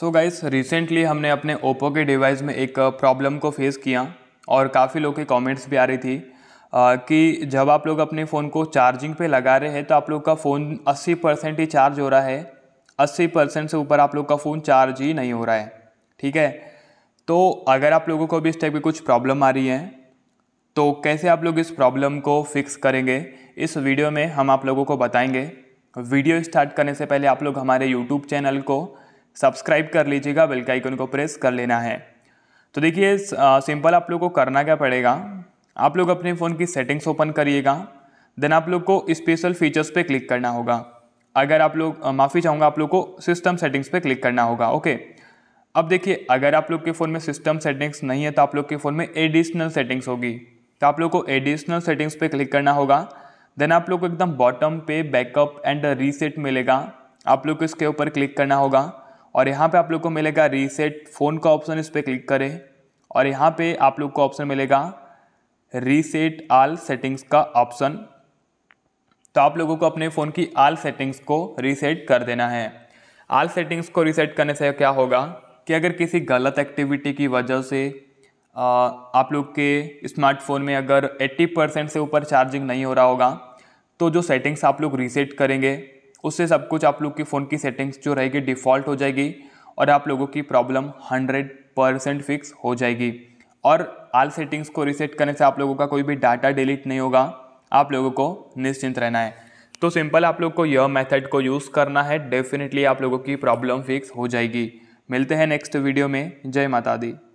so guys recently हमने अपने Oppo के डिवाइस में एक प्रॉब्लम uh, को फेस किया और काफ़ी लोग के कमेंट्स भी आ रही थी आ, uh, कि जब आप लोग अपने फ़ोन को चार्जिंग पे लगा रहे हैं तो आप लोग का फ़ोन 80 परसेंट ही चार्ज हो रहा है 80 परसेंट से ऊपर आप लोग का फ़ोन चार्ज ही नहीं हो रहा है ठीक है तो अगर आप लोगों को भी इस टाइप की कुछ प्रॉब्लम आ रही है तो कैसे आप लोग इस प्रॉब्लम को फिक्स करेंगे इस वीडियो में हम आप लोगों को बताएंगे वीडियो स्टार्ट करने से पहले आप लोग हमारे यूट्यूब चैनल को सब्सक्राइब कर लीजिएगा बेल का आइकन को प्रेस कर लेना है तो देखिए सिंपल आप लोग को करना क्या पड़ेगा आप लोग अपने फ़ोन की सेटिंग्स ओपन करिएगा देन आप लोग को स्पेशल फीचर्स पे क्लिक करना होगा अगर आप लोग माफ़ी चाहूँगा आप लोग को सिस्टम सेटिंग्स पे क्लिक करना होगा ओके अब देखिए अगर आप लोग के फ़ोन में सिस्टम सेटिंग्स नहीं है तो आप लोग के फ़ोन में एडिशनल सेटिंग्स होगी तो आप लोग को एडिशनल सेटिंग्स पे क्लिक करना होगा देन आप लोग को एकदम बॉटम पे बैकअप एंड रीसेट मिलेगा आप लोग को इसके ऊपर क्लिक करना होगा और यहाँ पे आप लोग को मिलेगा रीसेट फ़ोन का ऑप्शन इस पर क्लिक करें और यहाँ पे आप लोग को ऑप्शन मिलेगा रीसेट आल सेटिंग्स का ऑप्शन तो आप लोगों को अपने फ़ोन की आल सेटिंग्स को रीसेट कर देना है आल सेटिंग्स को रीसेट करने से क्या होगा कि अगर किसी गलत एक्टिविटी की वजह से आ, आप लोग के स्मार्टफोन में अगर 80 परसेंट से ऊपर चार्जिंग नहीं हो रहा होगा तो जो सेटिंग्स आप लोग रीसेट करेंगे उससे सब कुछ आप लोग के फ़ोन की सेटिंग्स जो रहेगी डिफ़ॉल्ट हो जाएगी और आप लोगों की प्रॉब्लम हंड्रेड परसेंट फिक्स हो जाएगी और आल सेटिंग्स को रिसेट करने से आप लोगों का कोई भी डाटा डिलीट नहीं होगा आप लोगों को निश्चिंत रहना है तो सिंपल आप लोग को यह मेथड को यूज़ करना है डेफिनेटली आप लोगों की प्रॉब्लम फिक्स हो जाएगी मिलते हैं नेक्स्ट वीडियो में जय माता दी